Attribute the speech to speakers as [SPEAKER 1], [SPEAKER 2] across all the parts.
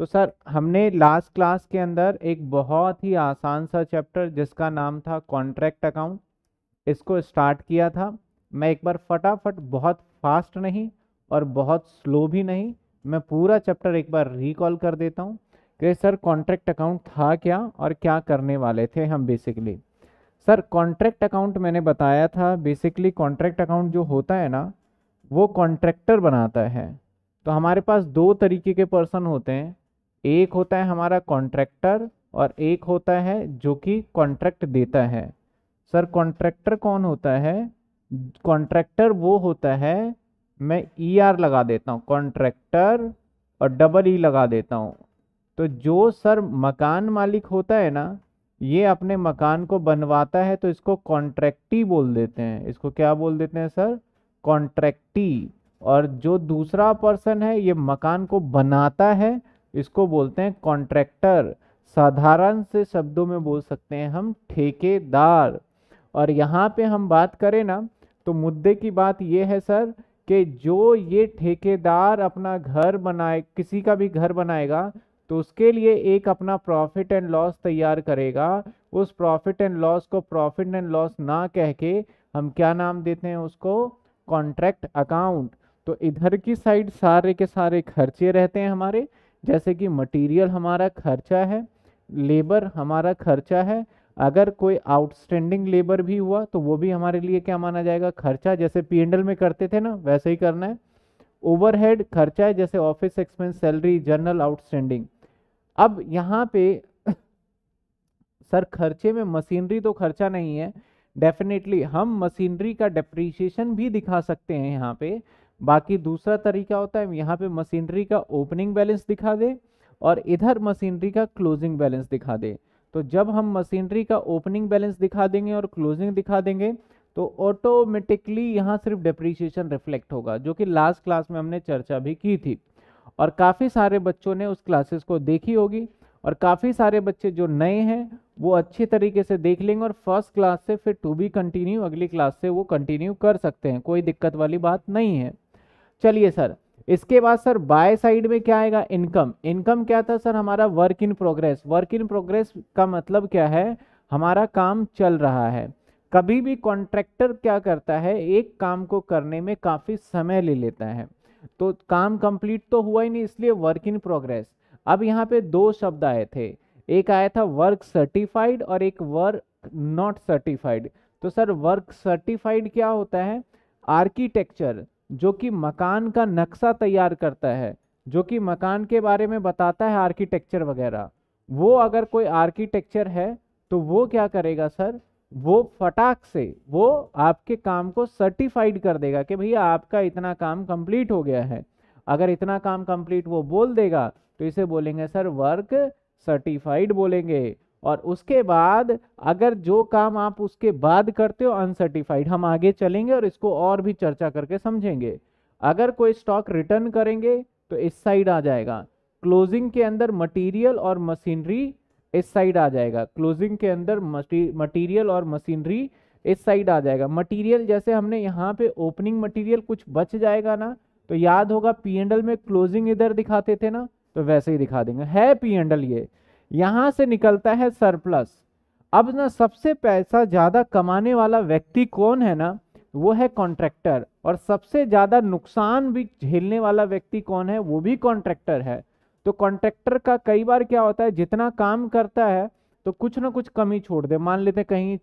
[SPEAKER 1] तो सर हमने last class के अंदर एक बहुत ही आसान सा चैप्टर जिसका नाम था कॉन्ट्रैक्ट अकाउंट इसको स्टार्ट किया था मैं एक बार फटाफट बहुत फास्ट नहीं और बहुत स्लो भी नहीं मैं पूरा चैप्टर एक बार रिकॉल कर देता हूँ कि सर कॉन्ट्रैक्ट अकाउंट था क्या और क्या करने वाले थे हम बेसिकली सर कॉन्ट्रैक्ट अकाउंट मैंने बताया था बेसिकली कॉन्ट्रैक्ट अकाउंट जो होता है ना वो कॉन्ट्रैक्टर बनाता है तो हमारे पास दो तरीके के पर्सन होते हैं एक होता है हमारा कॉन्ट्रैक्टर और एक होता है जो कि कॉन्ट्रैक्ट देता है सर कॉन्ट्रैक्टर कौन होता है कॉन्ट्रैक्टर वो होता है मैं ई e आर लगा देता हूँ कॉन्ट्रैक्टर और डबल ई e लगा देता हूँ तो जो सर मकान मालिक होता है ना ये अपने मकान को बनवाता है तो इसको कॉन्ट्रैक्टी बोल देते हैं इसको क्या बोल देते हैं सर कॉन्ट्रैक्टी और जो दूसरा पर्सन है ये मकान को बनाता है इसको बोलते हैं कॉन्ट्रैक्टर साधारण से शब्दों में बोल सकते हैं हम ठेकेदार और यहाँ पे हम बात करें ना तो मुद्दे की बात ये है सर कि जो ये ठेकेदार अपना घर बनाए किसी का भी घर बनाएगा तो उसके लिए एक अपना प्रॉफिट एंड लॉस तैयार करेगा उस प्रॉफिट एंड लॉस को प्रॉफिट एंड लॉस ना कह के हम क्या नाम देते हैं उसको कॉन्ट्रैक्ट अकाउंट तो इधर की साइड सारे के सारे खर्चे रहते हैं हमारे जैसे कि मटेरियल हमारा खर्चा है लेबर हमारा खर्चा है अगर कोई आउटस्टैंडिंग लेबर भी हुआ तो वो भी हमारे लिए क्या माना जाएगा खर्चा जैसे पी में करते थे ना वैसे ही करना है ओवरहेड खर्चा है जैसे office expense salary journal outstanding अब यहाँ पे सर खर्चे में मशीनरी तो खर्चा नहीं है डेफिनेटली हम मशीनरी का डेप्रीशिएशन भी दिखा सकते हैं यहाँ पे बाकी दूसरा तरीका होता है यहाँ पे मशीनरी का ओपनिंग बैलेंस दिखा दे और इधर मशीनरी का क्लोजिंग बैलेंस दिखा दे तो जब हम मशीनरी का ओपनिंग बैलेंस दिखा देंगे और क्लोजिंग दिखा देंगे तो ऑटोमेटिकली यहाँ सिर्फ डिप्रीशिएशन रिफ्लेक्ट होगा जो कि लास्ट क्लास में हमने चर्चा भी की थी और काफ़ी सारे बच्चों ने उस क्लासेस को देखी होगी और काफ़ी सारे बच्चे जो नए हैं वो अच्छे तरीके से देख लेंगे और फर्स्ट क्लास से फिर टू बी कंटिन्यू अगली क्लास से वो कंटिन्यू कर सकते हैं कोई दिक्कत वाली बात नहीं है चलिए सर इसके बाद सर बाय साइड में क्या आएगा इनकम इनकम क्या था सर हमारा work in progress work in progress का मतलब क्या है हमारा काम चल रहा है कभी भी कॉन्ट्रैक्टर क्या करता है एक काम को करने में काफ़ी समय ले लेता है तो काम कंप्लीट तो हुआ ही नहीं इसलिए वर्क इन प्रोग्रेस अब यहाँ पे दो शब्द आए थे एक आया था वर्क सर्टिफाइड और एक वर्क नॉट सर्टिफाइड तो सर वर्क सर्टिफाइड क्या होता है आर्किटेक्चर जो कि मकान का नक्शा तैयार करता है जो कि मकान के बारे में बताता है आर्किटेक्चर वगैरह वो अगर कोई आर्किटेक्चर है तो वो क्या करेगा सर वो फटाक से वो आपके काम को सर्टिफाइड कर देगा कि भैया आपका इतना काम कंप्लीट हो गया है अगर इतना काम कंप्लीट वो बोल देगा तो इसे बोलेंगे सर वर्क सर्टिफाइड बोलेंगे और उसके बाद अगर जो काम आप उसके बाद करते हो अनसर्टिफाइड हम आगे चलेंगे और इसको और भी चर्चा करके समझेंगे अगर कोई स्टॉक रिटर्न करेंगे तो इस साइड आ जाएगा क्लोजिंग के अंदर मटेरियल और मशीनरी इस साइड आ जाएगा क्लोजिंग के अंदर मटेरियल और मशीनरी इस साइड आ जाएगा मटेरियल जैसे हमने यहाँ पे ओपनिंग मटेरियल कुछ बच जाएगा ना तो याद होगा पी एंडल में क्लोजिंग इधर दिखाते थे ना तो वैसे ही दिखा देंगे है पी एंडल ये यहाँ से निकलता है सरप्लस अब ना सबसे पैसा ज़्यादा कमाने वाला व्यक्ति कौन है ना वो है कॉन्ट्रैक्टर और सबसे ज़्यादा नुकसान भी झेलने वाला व्यक्ति कौन है वो भी कॉन्ट्रैक्टर है तो कॉन्ट्रैक्टर का कई बार क्या होता है जितना काम करता है तो कुछ ना कुछ कमी छोड़ दे मान लेते कहीं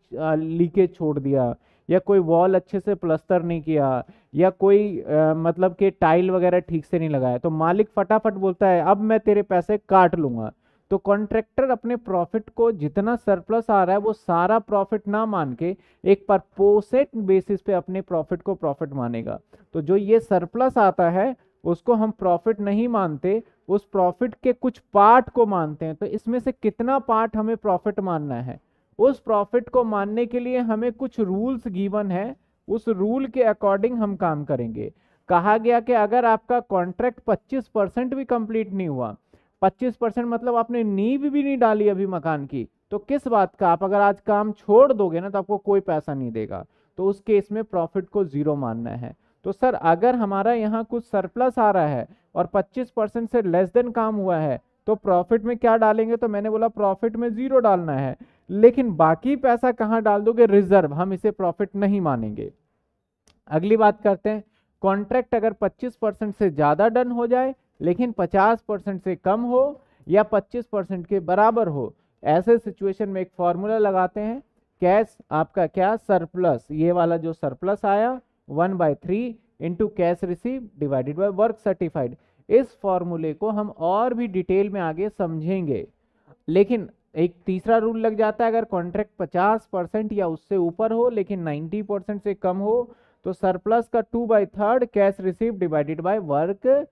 [SPEAKER 1] लीकेज छोड़ दिया या कोई वॉल अच्छे से प्लस्तर नहीं किया या कोई आ, मतलब कि टाइल वगैरह ठीक से नहीं लगाया तो मालिक फटाफट बोलता है अब मैं तेरे पैसे काट लूँगा तो कॉन्ट्रैक्टर अपने प्रॉफिट को जितना सरप्लस आ रहा है वो सारा प्रॉफिट ना मान के एक परपोसेट बेसिस पे अपने प्रॉफिट को प्रॉफिट मानेगा तो जो ये सरप्लस आता है उसको हम प्रॉफिट नहीं मानते उस प्रॉफिट के कुछ पार्ट को मानते हैं तो इसमें से कितना पार्ट हमें प्रॉफिट मानना है उस प्रॉफिट को मानने के लिए हमें कुछ रूल्स गिवन है उस रूल के अकॉर्डिंग हम काम करेंगे कहा गया कि अगर आपका कॉन्ट्रैक्ट 25 परसेंट भी कंप्लीट नहीं हुआ 25 परसेंट मतलब आपने नींव भी नहीं डाली अभी मकान की तो किस बात का आप अगर आज काम छोड़ दोगे ना तो आपको कोई पैसा नहीं देगा तो उस केस में प्रॉफिट को जीरो मानना है तो सर अगर हमारा यहाँ कुछ सरप्लस आ रहा है और 25 परसेंट से लेस देन काम हुआ है तो प्रॉफिट में क्या डालेंगे तो मैंने बोला प्रॉफिट में जीरो डालना है लेकिन बाकी पैसा कहाँ डाल दोगे रिजर्व हम इसे प्रॉफिट नहीं मानेंगे अगली बात करते हैं कॉन्ट्रैक्ट अगर 25 परसेंट से ज़्यादा डन हो जाए लेकिन 50 परसेंट से कम हो या 25 परसेंट के बराबर हो ऐसे सिचुएशन में एक फॉर्मूला लगाते हैं कैश आपका क्या सरप्लस ये वाला जो सरप्लस आया one by three into cash receive divided by work certified इस फॉर्मूले को हम और भी डिटेल में आगे समझेंगे लेकिन एक तीसरा रूल लग जाता है अगर कॉन्ट्रैक्ट 50 परसेंट या उससे ऊपर हो लेकिन 90 परसेंट से कम हो तो सरप्लस का two by third cash receive divided by work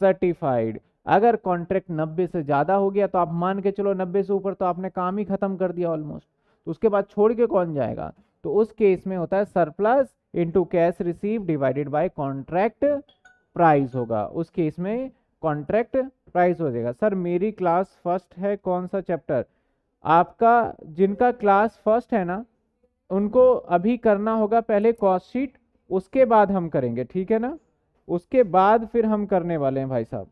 [SPEAKER 1] certified अगर कॉन्ट्रैक्ट 90 से ज़्यादा हो गया तो आप मान के चलो 90 से ऊपर तो आपने काम ही ख़त्म कर दिया ऑलमोस्ट तो उसके बाद छोड़ के कौन जाएगा तो उस केस में होता है surplus into cash receive divided by contract price होगा उस केस में कॉन्ट्रैक्ट प्राइस हो जाएगा सर मेरी क्लास फर्स्ट है कौन सा चैप्टर आपका जिनका क्लास फर्स्ट है ना उनको अभी करना होगा पहले कॉस्ट शीट उसके बाद हम करेंगे ठीक है ना उसके बाद फिर हम करने वाले हैं भाई साहब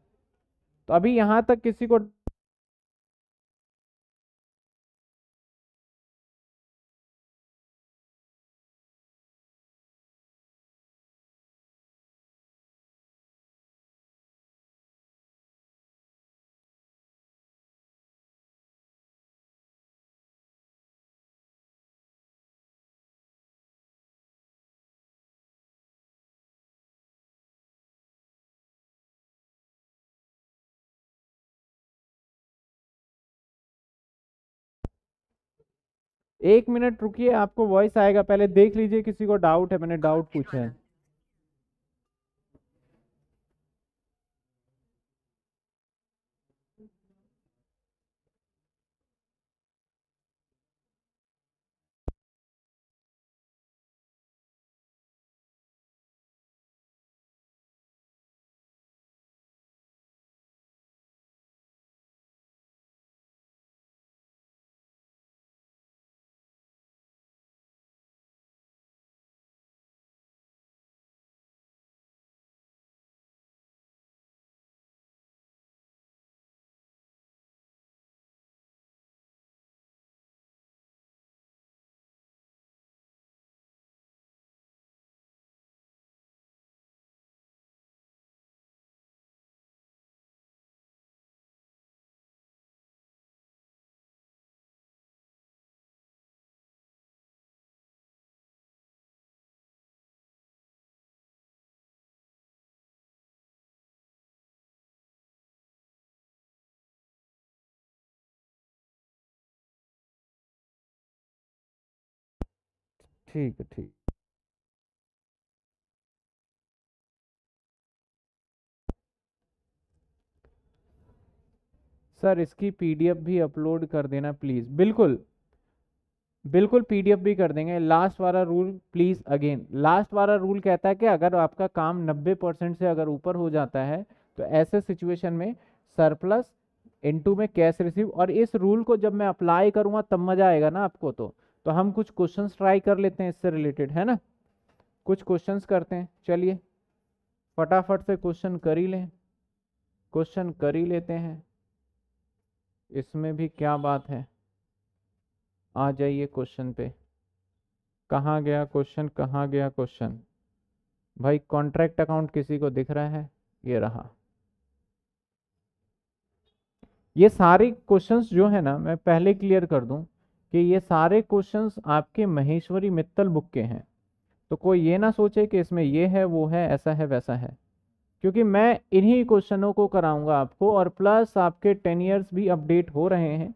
[SPEAKER 1] तो अभी यहाँ तक किसी को एक मिनट रुकिए आपको वॉइस आएगा पहले देख लीजिए किसी को डाउट है मैंने डाउट पूछा है ठीक है ठीक सर इसकी पीडीएफ भी अपलोड कर देना प्लीज़ बिल्कुल बिल्कुल पीडीएफ भी कर देंगे लास्ट वाला रूल प्लीज़ अगेन लास्ट वाला रूल कहता है कि अगर आपका काम 90 परसेंट से अगर ऊपर हो जाता है तो ऐसे सिचुएशन में सरप्लस इनटू में कैश रिसीव और इस रूल को जब मैं अप्लाई करूंगा तब मज़ा आएगा ना आपको तो तो हम कुछ क्वेश्चन ट्राई कर लेते हैं इससे रिलेटेड है ना कुछ क्वेश्चन करते हैं चलिए फटाफट से क्वेश्चन कर ही लें क्वेश्चन कर ही लेते हैं इसमें भी क्या बात है आ जाइए क्वेश्चन पे कहाँ गया क्वेश्चन कहाँ गया क्वेश्चन भाई कॉन्ट्रैक्ट अकाउंट किसी को दिख रहा है ये रहा ये सारे क्वेश्चंस जो है ना मैं पहले क्लियर कर दूं कि ये सारे क्वेश्चंस आपके महेश्वरी मित्तल बुक के हैं तो कोई ये ना सोचे कि इसमें ये है वो है ऐसा है वैसा है क्योंकि मैं इन्हीं क्वेश्चनों को कराऊंगा आपको और प्लस आपके टेन ईयर्स भी अपडेट हो रहे हैं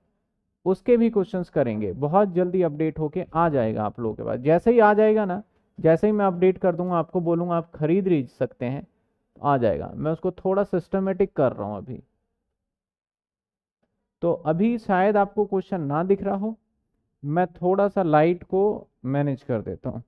[SPEAKER 1] उसके भी क्वेश्चंस करेंगे बहुत जल्दी अपडेट होके आ जाएगा आप लोगों के पास जैसे ही आ जाएगा ना जैसे ही मैं अपडेट कर दूंगा आपको बोलूँगा आप खरीद ही सकते हैं आ जाएगा मैं उसको थोड़ा सिस्टमेटिक कर रहा हूँ अभी तो अभी शायद आपको क्वेश्चन ना दिख रहा हो मैं थोड़ा सा लाइट को मैनेज कर देता हूं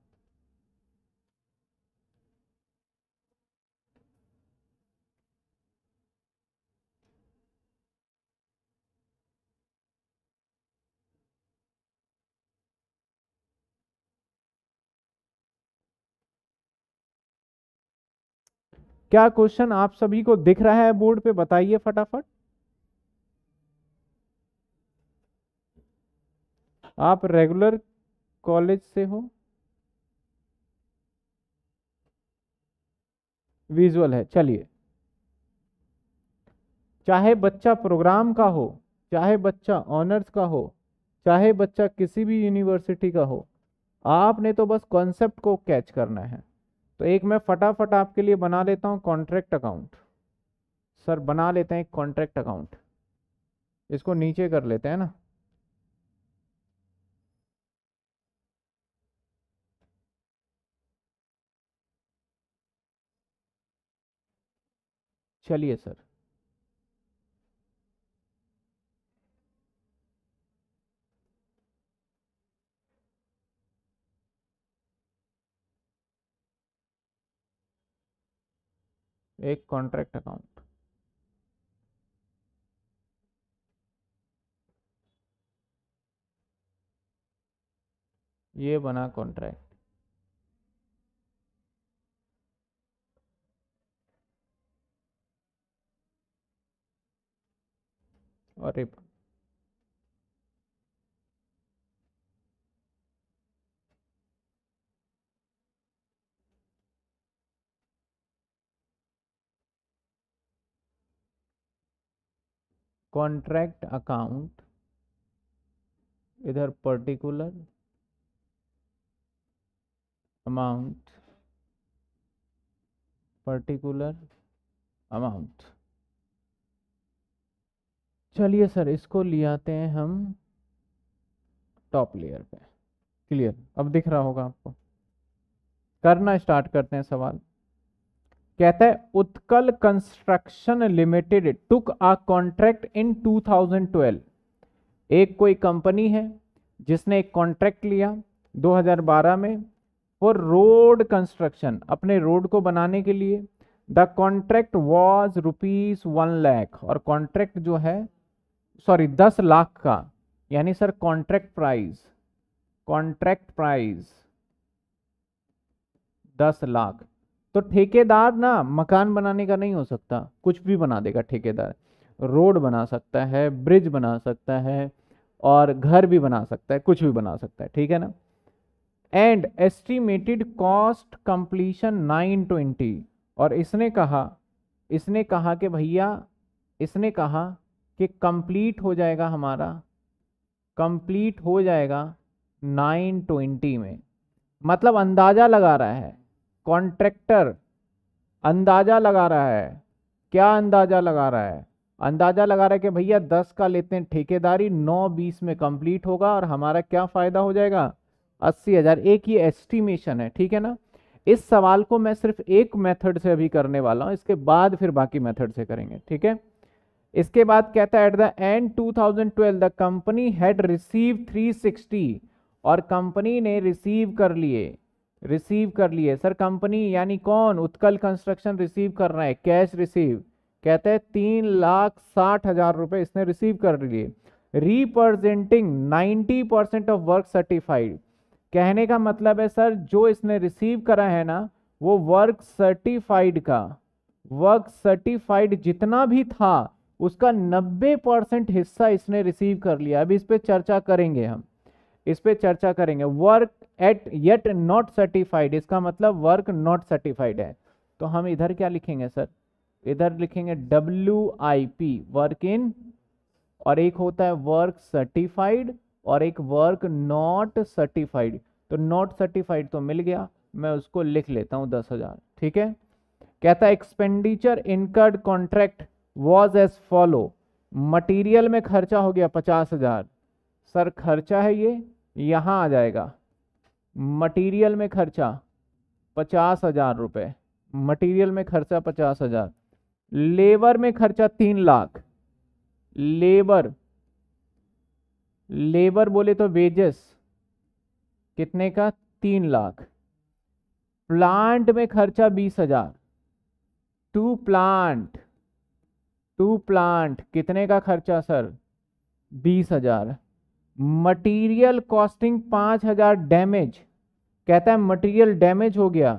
[SPEAKER 1] क्या क्वेश्चन आप सभी को दिख रहा है बोर्ड पे बताइए फटाफट आप रेगुलर कॉलेज से हो विजुअल है चलिए चाहे बच्चा प्रोग्राम का हो चाहे बच्चा ऑनर्स का हो चाहे बच्चा किसी भी यूनिवर्सिटी का हो आपने तो बस कॉन्सेप्ट को कैच करना है तो एक मैं फटाफट आपके लिए बना लेता हूँ कॉन्ट्रैक्ट अकाउंट सर बना लेते हैं एक कॉन्ट्रैक्ट अकाउंट इसको नीचे कर लेते हैं ना चलिए सर एक कॉन्ट्रैक्ट अकाउंट ये बना कॉन्ट्रैक्ट और ribbon. कॉन्ट्रैक्ट अकाउंट इधर पर्टिकुलर अमाउंट पर्टिकुलर अमाउंट चलिए सर इसको ले आते हैं हम टॉप लेयर पे क्लियर अब दिख रहा होगा आपको करना स्टार्ट करते हैं सवाल कहता है Utkal construction limited took a contract in 2012 एक कोई कंपनी है जिसने एक कॉन्ट्रैक्ट लिया 2012 में फॉर रोड कंस्ट्रक्शन अपने रोड को बनाने के लिए the contract was rupees one lakh और कॉन्ट्रैक्ट जो है सॉरी दस लाख का यानी sir contract price contract price दस लाख तो ठेकेदार ना मकान बनाने का नहीं हो सकता कुछ भी बना देगा ठेकेदार रोड बना सकता है ब्रिज बना सकता है और घर भी बना सकता है कुछ भी बना सकता है ठीक है ना and estimated cost completion nine twenty और इसने कहा इसने कहा कि भैया इसने कहा कि कंप्लीट हो जाएगा हमारा कंप्लीट हो जाएगा नाइन ट्वेंटी में मतलब अंदाज़ा लगा रहा है कॉन्ट्रैक्टर अंदाज़ा लगा रहा है क्या अंदाज़ा लगा रहा है अंदाज़ा लगा रहा है कि भैया दस का लेते हैं ठेकेदारी नौ बीस में कंप्लीट होगा और हमारा क्या फ़ायदा हो जाएगा अस्सी हज़ार एक ये एस्टिमेशन है ठीक है ना इस सवाल को मैं सिर्फ एक मेथड से अभी करने वाला हूँ इसके बाद फिर बाकी मेथड से करेंगे ठीक है इसके बाद कहता है at the end 2012 the company had receive sixty और कंपनी ने रिसीव कर लिए रिसीव कर लिए सर कंपनी यानी कौन उत्कल कंस्ट्रक्शन रिसीव कर रहा है कैश रिसीव कहते हैं तीन लाख साठ हजार रुपये इसने रिसीव कर लिए representing 90 percent of work certified कहने का मतलब है सर जो इसने रिसीव करा है ना वो वर्क सर्टिफाइड का वर्क सर्टिफाइड जितना भी था उसका 90 परसेंट हिस्सा इसने रिसीव कर लिया अभी इस पर चर्चा करेंगे हम इस पर चर्चा करेंगे work at yet not certified इसका मतलब वर्क नॉट सर्टिफाइड है तो हम इधर क्या लिखेंगे सर इधर लिखेंगे W I P work in और एक होता है वर्क सर्टिफाइड और एक वर्क नॉट सर्टिफाइड तो नॉट सर्टिफाइड तो मिल गया मैं उसको लिख लेता हूं दस हज़ार ठीक है कहता है expenditure incurred contract was as follow material में खर्चा हो गया पचास हज़ार सर खर्चा है ये यहाँ आ जाएगा मटीरियल में खर्चा पचास हज़ार रुपये मटीरियल में खर्चा पचास हज़ार लेबर में खर्चा तीन लाख लेबर लेबर बोले तो वेजेस कितने का तीन लाख प्लांट में खर्चा बीस हज़ार टू प्लांट टू प्लांट कितने का खर्चा सर बीस हजार मटीरियल कॉस्टिंग पाँच हजार डैमेज कहता है मटीरियल डैमेज हो गया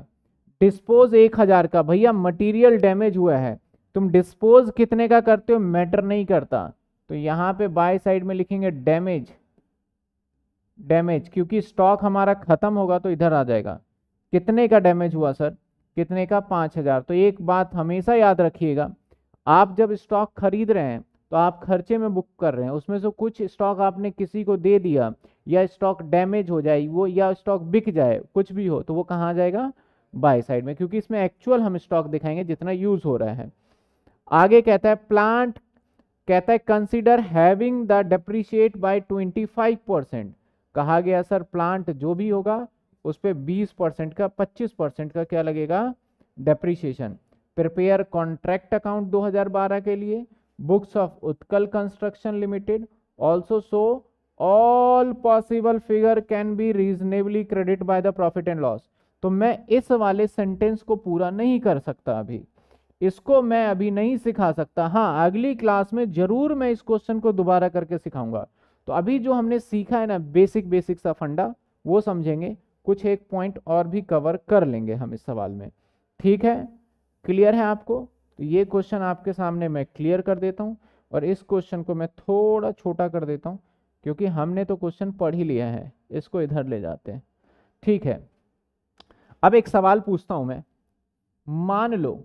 [SPEAKER 1] डिस्पोज एक हज़ार का भैया मटीरियल डैमेज हुआ है तुम डिस्पोज कितने का करते हो मैटर नहीं करता तो यहाँ पे बाय साइड में लिखेंगे डैमेज डैमेज क्योंकि स्टॉक हमारा ख़त्म होगा तो इधर आ जाएगा कितने का डैमेज हुआ सर कितने का पाँच हज़ार तो एक बात हमेशा याद रखिएगा आप जब स्टॉक खरीद रहे हैं तो आप खर्चे में बुक कर रहे हैं उसमें से कुछ स्टॉक आपने किसी को दे दिया या स्टॉक डैमेज हो जाए वो या स्टॉक बिक जाए कुछ भी हो तो वो कहाँ जाएगा बाय साइड में क्योंकि इसमें एक्चुअल हम स्टॉक दिखाएंगे जितना यूज हो रहा है आगे कहता है प्लांट कहता है consider having the depreciate by 25 percent कहा गया सर प्लांट जो भी होगा उस पर बीस परसेंट का पच्चीस परसेंट का क्या लगेगा डेप्रीशिएशन प्रिपेयर कॉन्ट्रैक्ट अकाउंट 2012 के लिए books of Utkal construction limited also so all possible figure can be reasonably credit by the profit and loss तो मैं इस वाले सेंटेंस को पूरा नहीं कर सकता अभी इसको मैं अभी नहीं सिखा सकता हाँ अगली क्लास में जरूर मैं इस क्वेश्चन को दोबारा करके सिखाऊंगा तो अभी जो हमने सीखा है ना बेसिक बेसिक सा फंडा वो समझेंगे कुछ एक पॉइंट और भी कवर कर लेंगे हम इस सवाल में ठीक है क्लियर है आपको तो ये क्वेश्चन आपके सामने मैं क्लियर कर देता हूँ और इस क्वेश्चन को मैं थोड़ा छोटा कर देता हूँ क्योंकि हमने तो क्वेश्चन पढ़ ही लिया है इसको इधर ले जाते हैं ठीक है अब एक सवाल पूछता हूँ मैं मान लो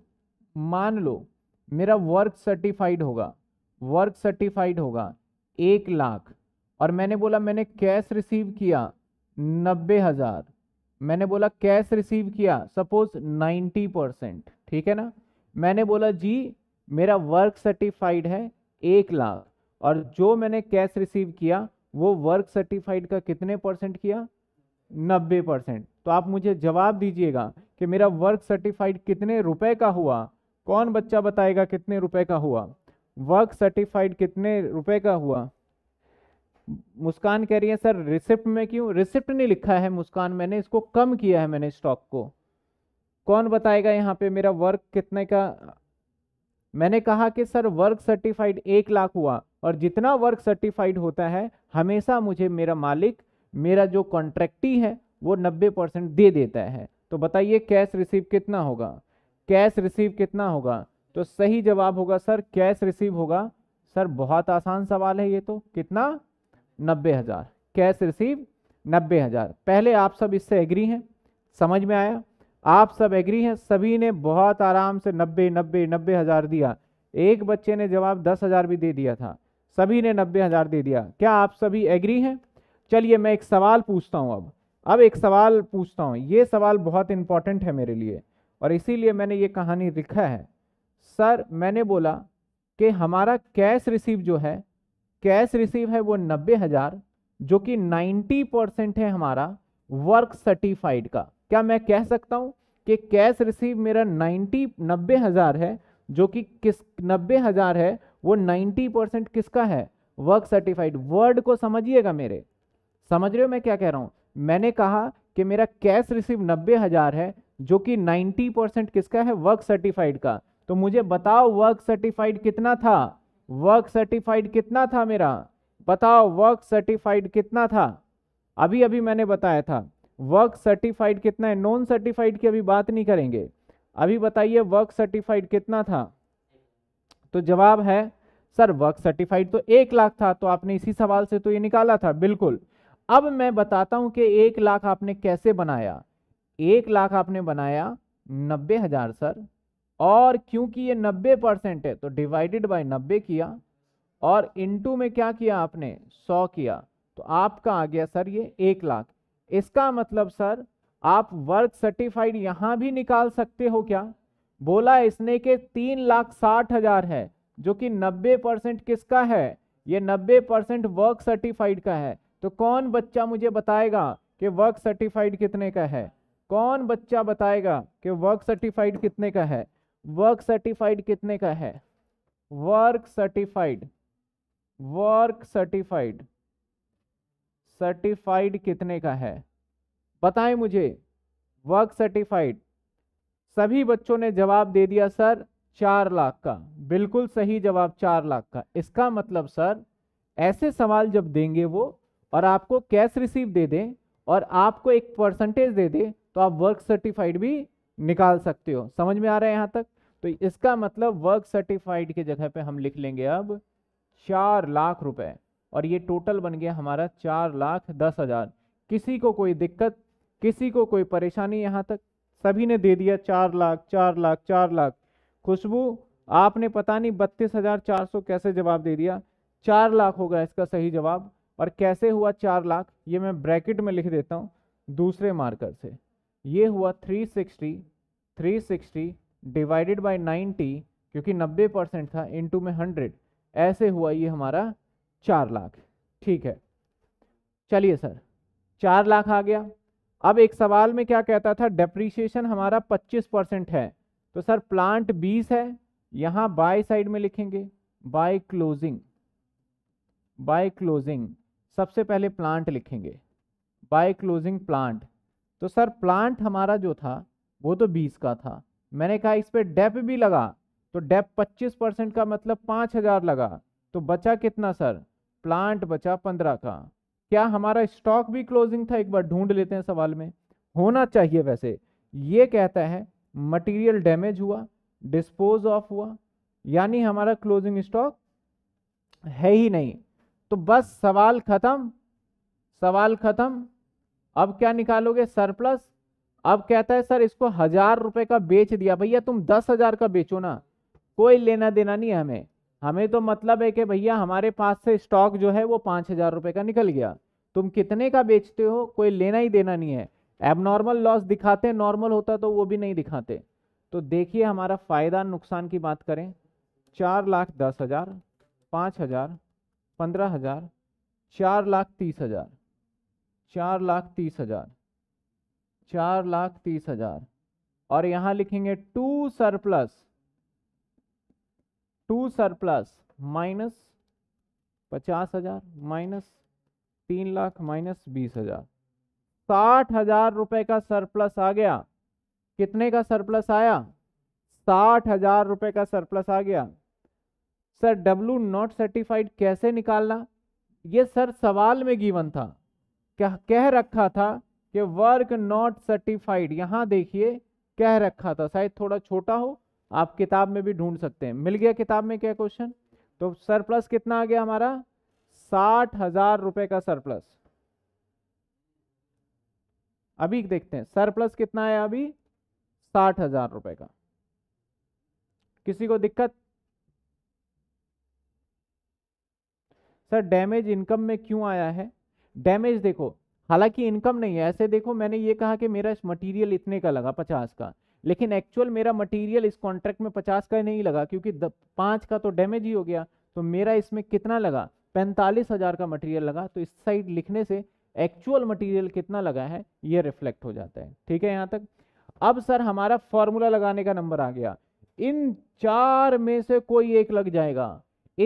[SPEAKER 1] मान लो मेरा वर्क सर्टिफाइड होगा वर्क सर्टिफाइड होगा एक लाख और मैंने बोला मैंने कैश रिसीव किया नब्बे हज़ार मैंने बोला कैश रिसीव किया सपोज 90 परसेंट ठीक है ना मैंने बोला जी मेरा वर्क सर्टिफाइड है एक लाख और जो मैंने कैश रिसीव किया वो वर्क सर्टिफाइड का कितने परसेंट किया नब्बे परसेंट तो आप मुझे जवाब दीजिएगा कि मेरा वर्क सर्टिफाइड कितने रुपए का हुआ कौन बच्चा बताएगा कितने रुपए का हुआ वर्क सर्टिफाइड कितने रुपए का हुआ मुस्कान कह रही है सर रिसिप्ट में क्यों रिसिप्ट नहीं लिखा है मुस्कान मैंने इसको कम किया है मैंने स्टॉक को कौन बताएगा यहाँ पे मेरा वर्क कितने का मैंने कहा कि सर वर्क सर्टिफाइड एक लाख हुआ और जितना वर्क सर्टिफाइड होता है हमेशा मुझे मेरा मालिक मेरा जो कॉन्ट्रैक्टी है वो नब्बे परसेंट दे देता है तो बताइए कैश रिसीव कितना होगा कैश रिसीव कितना होगा तो सही जवाब होगा सर कैश रिसीव होगा सर बहुत आसान सवाल है ये तो कितना नब्बे हज़ार कैश रिसीव नब्बे हज़ार पहले आप सब इससे एग्री हैं समझ में आया आप सब एग्री हैं सभी ने बहुत आराम से नब्बे नब्बे नब्बे हज़ार दिया एक बच्चे ने जवाब दस हज़ार भी दे दिया था सभी ने नब्बे हज़ार दे दिया क्या आप सभी एग्री हैं चलिए मैं एक सवाल पूछता हूँ अब अब एक सवाल पूछता हूँ ये सवाल बहुत इंपॉर्टेंट है मेरे लिए और इसीलिए मैंने ये कहानी लिखा है सर मैंने बोला कि हमारा कैश रिसीव जो है कैश रिसीव है वो नब्बे हजार जो कि 90 परसेंट है हमारा वर्क सर्टिफाइड का क्या मैं कह सकता हूं कि कैश रिसीव मेरा 90 नब्बे हजार है जो कि किस नब्बे हजार है वो 90 परसेंट किसका है वर्क सर्टिफाइड वर्ड को समझिएगा मेरे समझ रहे हो मैं क्या कह रहा हूँ मैंने कहा कि मेरा कैश रिसीव नब्बे हजार है जो कि 90 परसेंट किसका है वर्क सर्टिफाइड का तो मुझे बताओ वर्क सर्टिफाइड कितना था वर्क सर्टिफाइड कितना था मेरा बताओ वर्क सर्टिफाइड कितना था अभी अभी मैंने बताया था वर्क सर्टिफाइड कितना है नॉन सर्टिफाइड की अभी बात नहीं करेंगे अभी बताइए वर्क सर्टिफाइड कितना था तो जवाब है सर वर्क सर्टिफाइड तो एक लाख था तो आपने इसी सवाल से तो ये निकाला था बिल्कुल अब मैं बताता हूं कि एक लाख आपने कैसे बनाया एक लाख आपने बनाया नब्बे हजार सर और क्योंकि ये 90 परसेंट है तो डिवाइडेड बाय 90 किया और इनटू में क्या किया आपने 100 किया तो आपका आ गया सर ये एक लाख इसका मतलब सर आप वर्क सर्टिफाइड यहां भी निकाल सकते हो क्या बोला इसने के तीन लाख साठ हजार है जो कि 90 परसेंट किसका है ये 90 परसेंट वर्क सर्टिफाइड का है तो कौन बच्चा मुझे बताएगा कि वर्क सर्टिफाइड कितने का है कौन बच्चा बताएगा कि वर्क सर्टिफाइड कितने का है वर्क सर्टिफाइड कितने का है work certified work certified certified कितने का है बताएं मुझे वर्क सर्टिफाइड सभी बच्चों ने जवाब दे दिया सर चार लाख का बिल्कुल सही जवाब चार लाख का इसका मतलब सर ऐसे सवाल जब देंगे वो और आपको कैश रिसीव दे दें और आपको एक परसेंटेज दे दे तो आप वर्क सर्टिफाइड भी निकाल सकते हो समझ में आ रहा है यहाँ तक तो इसका मतलब वर्क सर्टिफाइड की जगह पे हम लिख लेंगे अब चार लाख रुपए और ये टोटल बन गया हमारा चार लाख दस हजार किसी को कोई दिक्कत किसी को कोई परेशानी यहाँ तक सभी ने दे दिया चार लाख चार लाख चार लाख खुशबू आपने पता नहीं बत्तीस हजार चार सौ कैसे जवाब दे दिया चार लाख होगा इसका सही जवाब और कैसे हुआ चार लाख ये मैं ब्रैकेट में लिख देता हूँ दूसरे मार्कर से ये हुआ three sixty three sixty divided by 90 क्योंकि 90 परसेंट था इनटू में 100 ऐसे हुआ ये हमारा चार लाख ठीक है चलिए सर चार लाख आ गया अब एक सवाल में क्या कहता था डेप्रीशिएशन हमारा 25 परसेंट है तो सर प्लांट 20 है यहाँ बाय साइड में लिखेंगे बाय क्लोजिंग बाय क्लोजिंग सबसे पहले प्लांट लिखेंगे बाय क्लोजिंग प्लांट तो सर प्लांट हमारा जो था वो तो 20 का था मैंने कहा इस पर डेप भी लगा तो डेप 25 परसेंट का मतलब 5000 लगा तो बचा कितना सर प्लांट बचा 15 का क्या हमारा स्टॉक भी क्लोजिंग था एक बार ढूंढ लेते हैं सवाल में होना चाहिए वैसे ये कहता है मटेरियल डैमेज हुआ डिस्पोज ऑफ हुआ यानी हमारा क्लोजिंग स्टॉक है ही नहीं तो बस सवाल खत्म सवाल खत्म अब क्या निकालोगे सरप्लस अब कहता है सर इसको हजार रुपए का बेच दिया भैया तुम दस हजार का बेचो ना कोई लेना देना नहीं है हमें हमें तो मतलब है कि भैया हमारे पास से स्टॉक जो है वो पाँच हजार रुपये का निकल गया तुम कितने का बेचते हो कोई लेना ही देना नहीं है एबनॉर्मल लॉस दिखाते नॉर्मल होता तो वो भी नहीं दिखाते तो देखिए हमारा फ़ायदा नुकसान की बात करें चार लाख दस हज़ार पाँच हज़ार पंद्रह हज़ार चार लाख तीस हज़ार चार लाख तीस हज़ार चार लाख तीस हजार और यहां लिखेंगे to surplus to surplus minus पचास हजार माइनस तीन लाख माइनस बीस हजार साठ हजार रुपए का सरप्लस आ गया कितने का सरप्लस आया साठ हजार रुपए का सरप्लस आ गया सर डब्लू नॉट सर्टिफाइड कैसे निकालना ये सर सवाल में गीवन था क्या कह रखा था कि वर्क नॉट सर्टिफाइड यहां देखिए कह रखा था शायद थोड़ा छोटा हो आप किताब में भी ढूंढ सकते हैं मिल गया किताब में क्या क्वेश्चन तो सरप्लस कितना आ गया हमारा साठ हजार रुपए का सरप्लस अभी देखते हैं सरप्लस कितना है अभी साठ हजार रुपए का किसी को दिक्कत सर डैमेज इनकम में क्यों आया है डैमेज देखो हालांकि इनकम नहीं है ऐसे देखो मैंने ये कहा कि मेरा मटीरियल इतने का लगा पचास का लेकिन एक्चुअल मेरा मटेरियल इस कॉन्ट्रैक्ट में पचास का नहीं लगा क्योंकि पाँच का तो डैमेज ही हो गया तो मेरा इसमें कितना लगा पैंतालीस हज़ार का मटेरियल लगा तो इस साइड लिखने से एक्चुअल मटेरियल कितना लगा है ये रिफ्लेक्ट हो जाता है ठीक है यहाँ तक अब सर हमारा फॉर्मूला लगाने का नंबर आ गया इन चार में से कोई एक लग जाएगा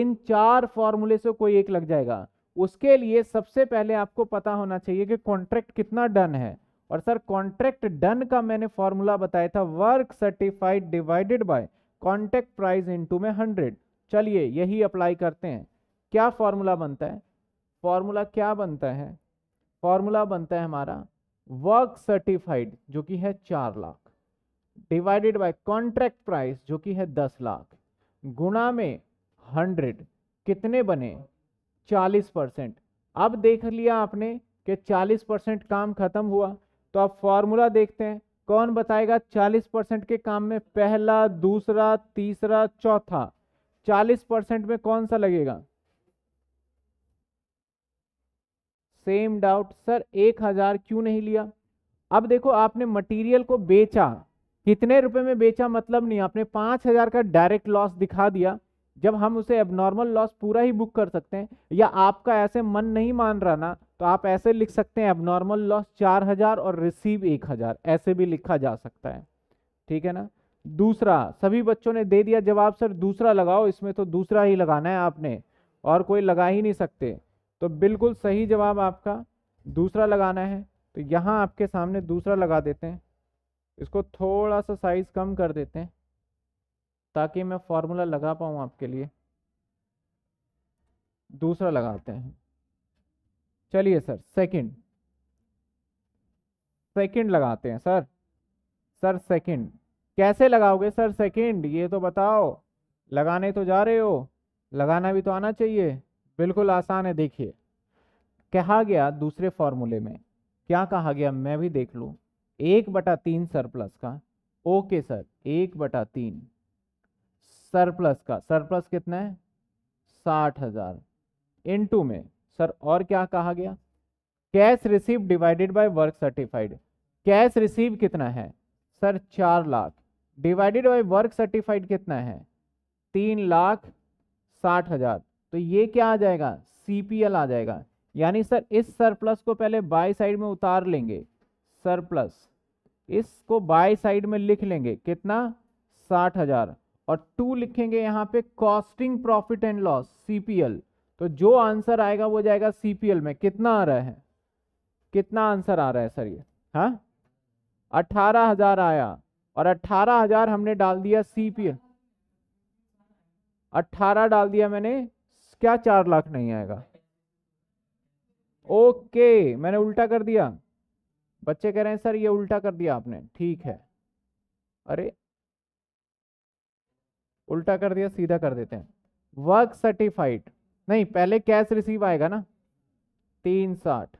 [SPEAKER 1] इन चार फॉर्मूले से कोई एक लग जाएगा उसके लिए सबसे पहले आपको पता होना चाहिए कि कॉन्ट्रैक्ट कितना डन है और सर कॉन्ट्रैक्ट डन का मैंने फॉर्मूला बताया था work certified divided by contract price into में हंड्रेड चलिए यही अप्लाई करते हैं क्या फॉर्मूला बनता है फॉर्मूला क्या बनता है फॉर्मूला बनता है हमारा वर्क सर्टिफाइड जो कि है चार lakh divided by contract price जो कि है दस लाख गुणा में हंड्रेड कितने बने चालीस परसेंट अब देख लिया आपने कि चालीस परसेंट काम खत्म हुआ तो आप फॉर्मूला देखते हैं कौन बताएगा चालीस परसेंट के काम में पहला दूसरा तीसरा चौथा चालीस परसेंट में कौन सा लगेगा सेम डाउट सर एक हजार क्यों नहीं लिया अब देखो आपने मटेरियल को बेचा कितने रुपए में बेचा मतलब नहीं आपने पांच हजार का डायरेक्ट लॉस दिखा दिया जब हम उसे एबनॉर्मल लॉस पूरा ही बुक कर सकते हैं या आपका ऐसे मन नहीं मान रहा ना तो आप ऐसे लिख सकते हैं एबनॉर्मल लॉस चार हजार और रिसीव एक हजार ऐसे भी लिखा जा सकता है ठीक है ना दूसरा सभी बच्चों ने दे दिया जवाब सर दूसरा लगाओ इसमें तो दूसरा ही लगाना है आपने और कोई लगा ही नहीं सकते तो बिल्कुल सही जवाब आपका दूसरा लगाना है तो यहाँ आपके सामने दूसरा लगा देते हैं इसको थोड़ा सा साइज़ कम कर देते हैं ताकि मैं फार्मूला लगा पाऊँ आपके लिए दूसरा लगाते हैं चलिए सर सेकंड सेकंड लगाते हैं सर सर सेकंड कैसे लगाओगे सर सेकंड ये तो बताओ लगाने तो जा रहे हो लगाना भी तो आना चाहिए बिल्कुल आसान है देखिए कहा गया दूसरे फॉर्मूले में क्या कहा गया मैं भी देख लूँ एक बटा तीन सर प्लस का ओके सर एक बटा तीन सरप्लस का सरप्लस कितना है साठ हजार टू में सर और क्या कहा गया cash receive divided by work certified cash receive कितना है सर चार lakh divided by work certified कितना है तीन लाख साठ हजार तो ये क्या आ जाएगा सीपीएल आ जाएगा यानी सर इस सरप्लस को पहले बाई साइड में उतार लेंगे सरप्लस इसको बाई साइड में लिख लेंगे कितना साठ हजार और टू लिखेंगे यहाँ पे costing profit and loss CPL तो जो आंसर आएगा वो जाएगा सीपीएल में कितना आ रहा है कितना आंसर आ रहा है सर ये हाँ अठारह हजार आया और अट्ठारह हजार हमने डाल दिया सीपीएल अट्ठारह डाल दिया मैंने क्या चार लाख नहीं आएगा ओके मैंने उल्टा कर दिया बच्चे कह रहे हैं सर ये उल्टा कर दिया आपने ठीक है अरे उल्टा कर दिया सीधा कर देते हैं वर्क सर्टिफाइड नहीं पहले कैश रिसीव आएगा ना तीन साठ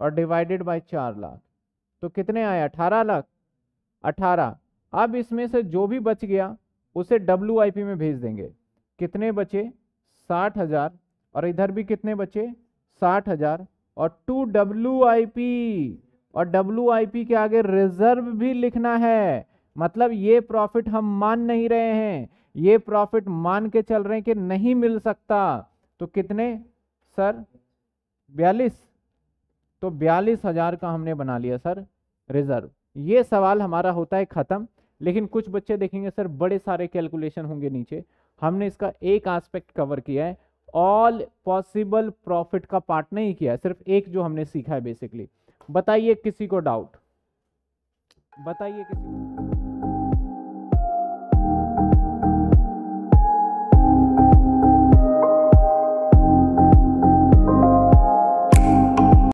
[SPEAKER 1] और डिवाइडेड बाय चार लाख तो कितने आए अठारह लाख अठारह अब इसमें से जो भी बच गया उसे डब्ल्यू में भेज देंगे कितने बचे साठ हज़ार और इधर भी कितने बचे साठ हज़ार और टू डब्ल्यू और डब्ल्यू के आगे रिजर्व भी लिखना है मतलब ये प्रॉफिट हम मान नहीं रहे हैं ये प्रॉफिट मान के चल रहे हैं कि नहीं मिल सकता तो कितने सर बयालीस तो बयालीस हजार का हमने बना लिया सर रिजर्व ये सवाल हमारा होता है ख़त्म लेकिन कुछ बच्चे देखेंगे सर बड़े सारे कैलकुलेशन होंगे नीचे हमने इसका एक आस्पेक्ट कवर किया है ऑल पॉसिबल प्रॉफिट का पार्ट नहीं किया सिर्फ एक जो हमने सीखा है बेसिकली बताइए किसी को डाउट बताइए किसी को